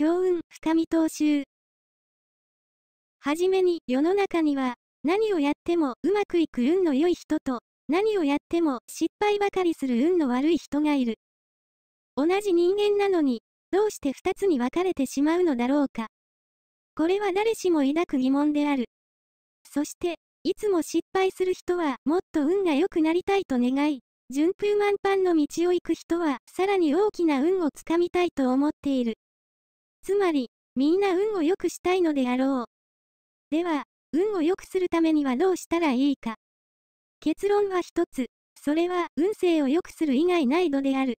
強運深見踏襲。はじめに世の中には何をやってもうまくいく運の良い人と何をやっても失敗ばかりする運の悪い人がいる。同じ人間なのにどうして2つに分かれてしまうのだろうか。これは誰しも抱く疑問である。そして、いつも失敗する人はもっと運が良くなりたいと願い、順風満帆の道を行く人はさらに大きな運をつかみたいと思っている。つまり、みんな運を良くしたいのであろう。では、運を良くするためにはどうしたらいいか。結論は一つ、それは運勢を良くする以外ないのである。